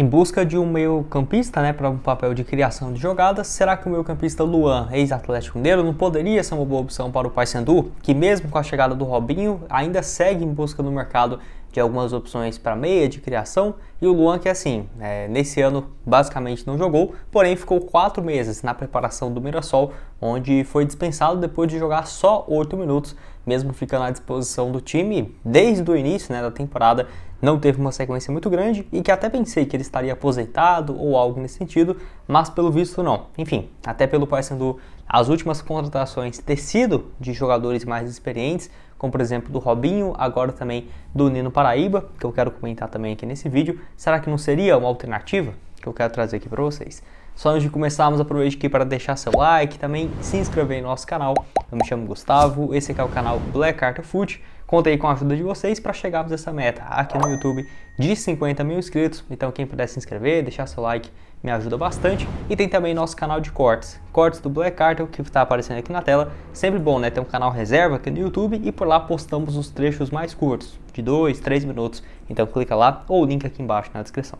em busca de um meio-campista, né, para um papel de criação de jogadas, será que o meio-campista Luan, ex-Atlético Mineiro, não poderia ser uma boa opção para o Paysandu, que mesmo com a chegada do Robinho, ainda segue em busca no mercado de algumas opções para meia de criação? E o Luan que é assim, é, nesse ano basicamente não jogou, porém ficou quatro meses na preparação do Mirassol, onde foi dispensado depois de jogar só oito minutos mesmo ficando à disposição do time desde o início né, da temporada, não teve uma sequência muito grande e que até pensei que ele estaria aposentado ou algo nesse sentido, mas pelo visto não. Enfim, até pelo parecendo as últimas contratações ter sido de jogadores mais experientes, como por exemplo do Robinho, agora também do Nino Paraíba, que eu quero comentar também aqui nesse vídeo. Será que não seria uma alternativa que eu quero trazer aqui para vocês? Só antes de começarmos, aproveite aqui para deixar seu like, também se inscrever em nosso canal. Eu me chamo Gustavo, esse aqui é o canal Black Carter Foot. Contei com a ajuda de vocês para chegarmos a essa meta aqui no YouTube de 50 mil inscritos. Então quem puder se inscrever, deixar seu like, me ajuda bastante. E tem também nosso canal de cortes, cortes do Black Cartel é que está aparecendo aqui na tela. Sempre bom, né? Tem um canal reserva aqui no YouTube e por lá postamos os trechos mais curtos, de 2, 3 minutos. Então clica lá ou o link aqui embaixo na descrição.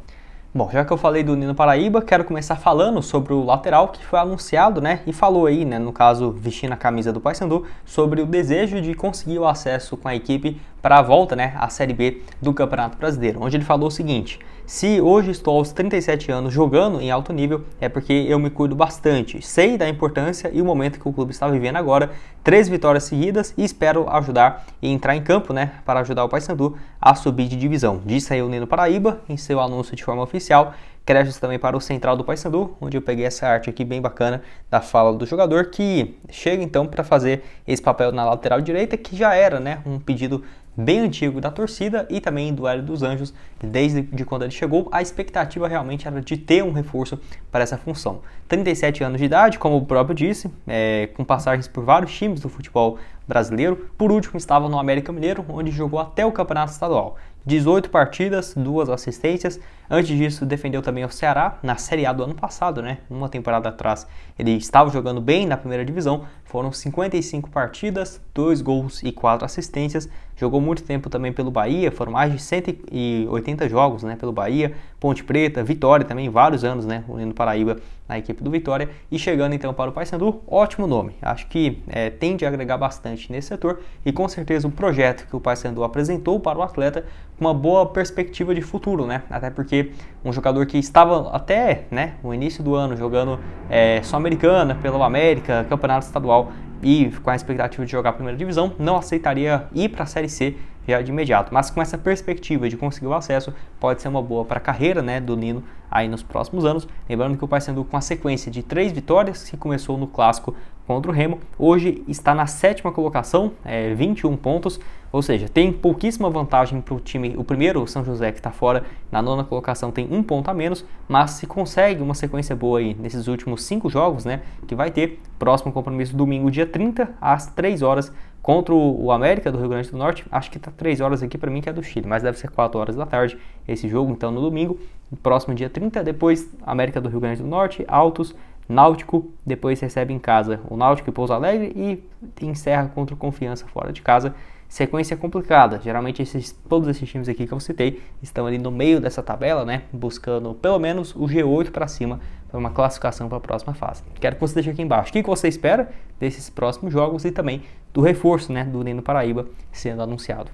Bom, já que eu falei do Nino Paraíba, quero começar falando sobre o lateral que foi anunciado, né? E falou aí, né, no caso, vestindo a camisa do Paysandu, sobre o desejo de conseguir o acesso com a equipe para a volta, né, à Série B do Campeonato Brasileiro, onde ele falou o seguinte: se hoje estou aos 37 anos jogando em alto nível, é porque eu me cuido bastante. Sei da importância e o momento que o clube está vivendo agora. Três vitórias seguidas e espero ajudar e entrar em campo, né, para ajudar o Paysandu a subir de divisão. Disse aí o Nino Paraíba em seu anúncio de forma oficial creches também para o Central do Paysandu, onde eu peguei essa arte aqui bem bacana da fala do jogador que chega então para fazer esse papel na lateral direita, que já era, né, um pedido bem antigo da torcida e também do Hélio dos Anjos, desde de quando ele chegou, a expectativa realmente era de ter um reforço para essa função. 37 anos de idade, como o próprio disse, é, com passagens por vários times do futebol brasileiro, por último estava no América Mineiro, onde jogou até o Campeonato Estadual. 18 partidas, duas assistências, Antes disso, defendeu também o Ceará na Série A do ano passado, né? Uma temporada atrás ele estava jogando bem na primeira divisão. Foram 55 partidas, 2 gols e 4 assistências. Jogou muito tempo também pelo Bahia, foram mais de 180 jogos, né, pelo Bahia, Ponte Preta, Vitória também, vários anos, né, no Paraíba na equipe do Vitória e chegando então para o Paysandu, ótimo nome. Acho que é, tende a agregar bastante nesse setor e com certeza o projeto que o Paysandu apresentou para o atleta uma boa perspectiva de futuro, né? Até porque um jogador que estava até né, o início do ano jogando é, só americana, pelo América, campeonato estadual e com a expectativa de jogar a primeira divisão, não aceitaria ir para a Série C já é de imediato. Mas com essa perspectiva de conseguir o acesso, pode ser uma boa para a carreira né, do Nino aí nos próximos anos. Lembrando que o Paysandu com a sequência de três vitórias que começou no clássico contra o Remo, hoje está na sétima colocação, é, 21 pontos, ou seja, tem pouquíssima vantagem para o time. O primeiro, o São José, que está fora na nona colocação, tem um ponto a menos, mas se consegue uma sequência boa aí nesses últimos cinco jogos, né, que vai ter próximo compromisso domingo, dia 30, às 3 horas contra o América do Rio Grande do Norte, acho que está 3 horas aqui para mim que é do Chile, mas deve ser 4 horas da tarde esse jogo, então no domingo, próximo dia 30, depois América do Rio Grande do Norte, Altos, Náutico, depois recebe em casa o Náutico e Pouso Alegre e encerra contra o Confiança fora de casa. Sequência complicada. Geralmente esses, todos esses times aqui que eu citei estão ali no meio dessa tabela, né, buscando pelo menos o G8 para cima para uma classificação para a próxima fase. Quero que você deixe aqui embaixo o que, você espera desses próximos jogos e também do reforço né, do Nino Paraíba sendo anunciado.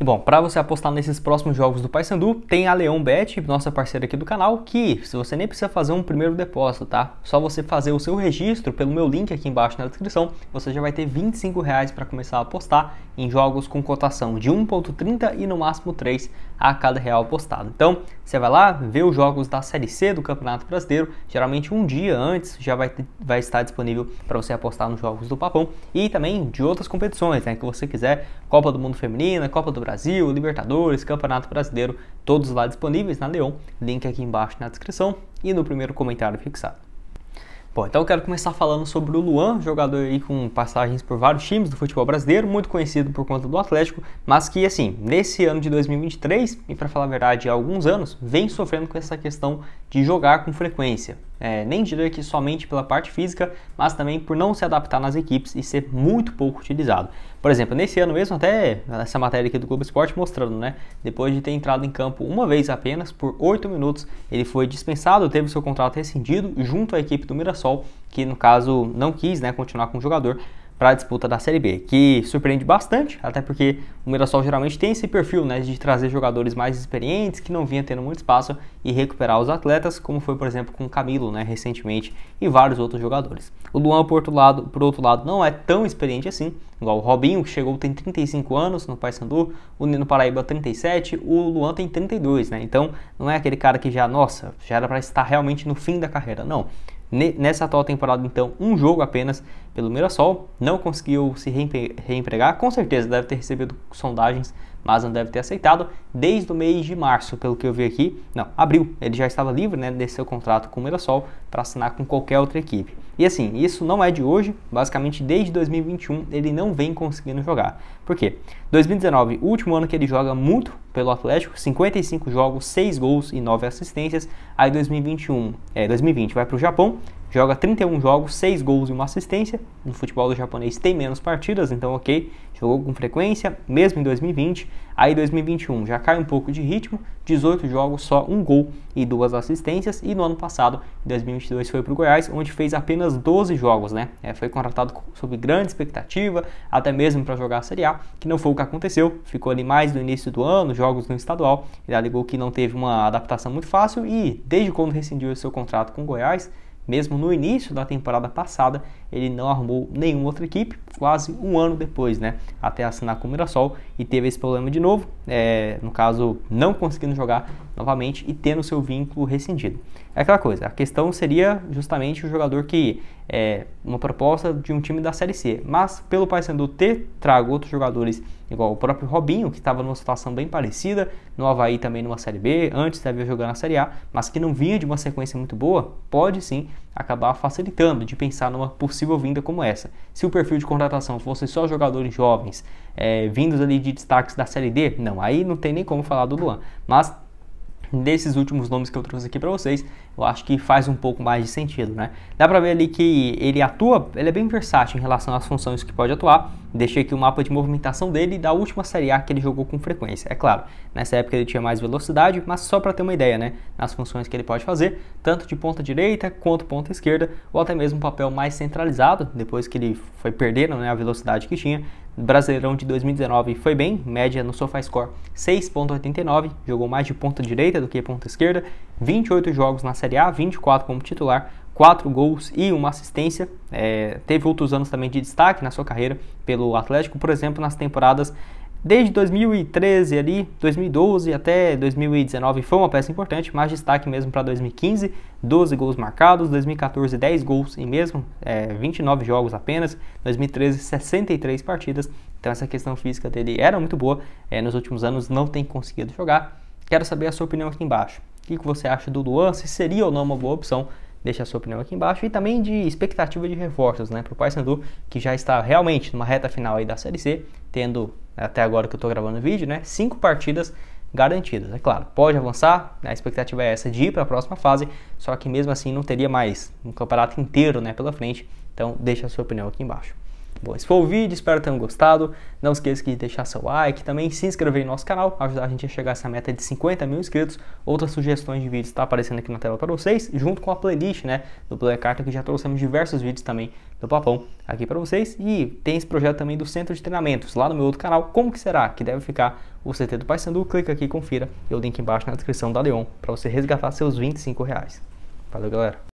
E bom, para você apostar nesses próximos jogos do Paysandu, tem a Leão Bet, nossa parceira aqui do canal, que se você nem precisa fazer um primeiro depósito, tá? Só você fazer o seu registro pelo meu link aqui embaixo na descrição, você já vai ter 25 reais para começar a apostar em jogos com cotação de 1.30 e no máximo 3 a cada real apostado. Então, você vai lá, vê os jogos da Série C do Campeonato Brasileiro, geralmente um dia antes já vai, ter, vai estar disponível para você apostar nos jogos do Papão e também de outras competições, né, que você quiser, Copa do Mundo Feminina, Copa do Brasil, Brasil, Libertadores, Campeonato Brasileiro, todos lá disponíveis na Leon, link aqui embaixo na descrição e no primeiro comentário fixado. Bom, então eu quero começar falando sobre o Luan, jogador aí com passagens por vários times do futebol brasileiro, muito conhecido por conta do Atlético, mas que assim, nesse ano de 2023, e para falar a verdade, há alguns anos, vem sofrendo com essa questão de jogar com frequência é, nem diria que somente pela parte física, mas também por não se adaptar nas equipes e ser muito pouco utilizado. Por exemplo, nesse ano mesmo, até essa matéria aqui do Globo Esporte mostrando, né? Depois de ter entrado em campo uma vez apenas, por 8 minutos, ele foi dispensado, teve seu contrato rescindido junto à equipe do Mirassol, que no caso não quis né, continuar com o jogador, para a disputa da Série B, que surpreende bastante, até porque o Mirassol geralmente tem esse perfil né, de trazer jogadores mais experientes que não vinha tendo muito espaço e recuperar os atletas, como foi, por exemplo, com o Camilo né, recentemente e vários outros jogadores. O Luan, por outro, lado, por outro lado, não é tão experiente assim, igual o Robinho, que chegou tem 35 anos no Paysandu, o Nino Paraíba 37, o Luan tem 32, né? Então não é aquele cara que já, nossa, já era para estar realmente no fim da carreira, não nessa atual temporada, então, um jogo apenas pelo Mirassol, não conseguiu se reempregar, com certeza deve ter recebido sondagens mas não deve ter aceitado desde o mês de março, pelo que eu vi aqui. Não, abril. Ele já estava livre né, desse seu contrato com o Mirassol para assinar com qualquer outra equipe. E assim, isso não é de hoje, basicamente desde 2021 ele não vem conseguindo jogar. Por quê? 2019, último ano que ele joga muito pelo Atlético, 55 jogos, 6 gols e 9 assistências. Aí 2021, é, 2020 vai para o Japão, joga 31 jogos, 6 gols e uma assistência. No futebol do japonês tem menos partidas, então ok, jogou com frequência, mesmo em 2020. Aí 2021 já cai um pouco de ritmo, 18 jogos, só um gol e duas assistências. E no ano passado, em 2022, foi para o Goiás, onde fez apenas 12 jogos, né? É, foi contratado sob grande expectativa, até mesmo para jogar a Série A, que não foi o que aconteceu. Ficou ali mais no início do ano, jogos no estadual. Ele alegou que não teve uma adaptação muito fácil e desde quando rescindiu o seu contrato com o Goiás mesmo no início da temporada passada, ele não arrumou nenhuma outra equipe, quase um ano depois, né? Até assinar com o Mirassol e teve esse problema de novo. É, no caso, não conseguindo jogar novamente e tendo seu vínculo rescindido. É aquela coisa, a questão seria justamente o jogador que é uma proposta de um time da Série C, mas pelo Paysandu ter trago outros jogadores, igual o próprio Robinho, que estava numa situação bem parecida, no Havaí também numa Série B, antes devia jogando na Série A, mas que não vinha de uma sequência muito boa, pode sim acabar facilitando de pensar numa possível vinda como essa. Se o perfil de contratação fosse só jogadores jovens, é, vindos ali de destaques da Série D, não, aí não tem nem como falar do Luan, mas desses últimos nomes que eu trouxe aqui para vocês, eu acho que faz um pouco mais de sentido, né? Dá para ver ali que ele atua, ele é bem versátil em relação às funções que pode atuar. Deixei aqui o um mapa de movimentação dele da última Série A que ele jogou com frequência. É claro, nessa época ele tinha mais velocidade, mas só para ter uma ideia, né? Nas funções que ele pode fazer, tanto de ponta direita quanto ponta esquerda, ou até mesmo um papel mais centralizado, depois que ele foi perdendo né, a velocidade que tinha, Brasileirão de 2019 foi bem, média no SofaScore 6.89, jogou mais de ponta direita do que ponta esquerda, 28 jogos na Série A, 24 como titular, 4 gols e uma assistência. É, teve outros anos também de destaque na sua carreira pelo Atlético, por exemplo, nas temporadas Desde 2013 ali, 2012 até 2019 foi uma peça importante, mais destaque mesmo para 2015, 12 gols marcados, 2014 10 gols e mesmo, é, 29 jogos apenas, 2013 63 partidas, então essa questão física dele era muito boa, é, nos últimos anos não tem conseguido jogar. Quero saber a sua opinião aqui embaixo. O que, que você acha do Luan, se seria ou não uma boa opção deixe a sua opinião aqui embaixo e também de expectativa de reforços, né, para o Paysandu que já está realmente numa reta final aí da Série C, tendo até agora que eu estou gravando o vídeo, né? Cinco partidas garantidas. É claro, pode avançar, a expectativa é essa de ir para a próxima fase, só que mesmo assim não teria mais um campeonato inteiro né, pela frente. Então deixa a sua opinião aqui embaixo. Bom, esse foi o vídeo, espero que tenham gostado. Não esqueça de deixar seu like, também se inscrever em nosso canal, ajudar a gente a chegar a essa meta de 50 mil inscritos. Outras sugestões de vídeos está aparecendo aqui na tela para vocês, junto com a playlist né, do Black Carta, que já trouxemos diversos vídeos também do Papão aqui para vocês. E tem esse projeto também do Centro de Treinamentos, lá no meu outro canal, Como Que Será? Que deve ficar o CT do Paysandu. Clica aqui e confira. Eu link embaixo na descrição da Leon para você resgatar seus 25 reais. Valeu, galera!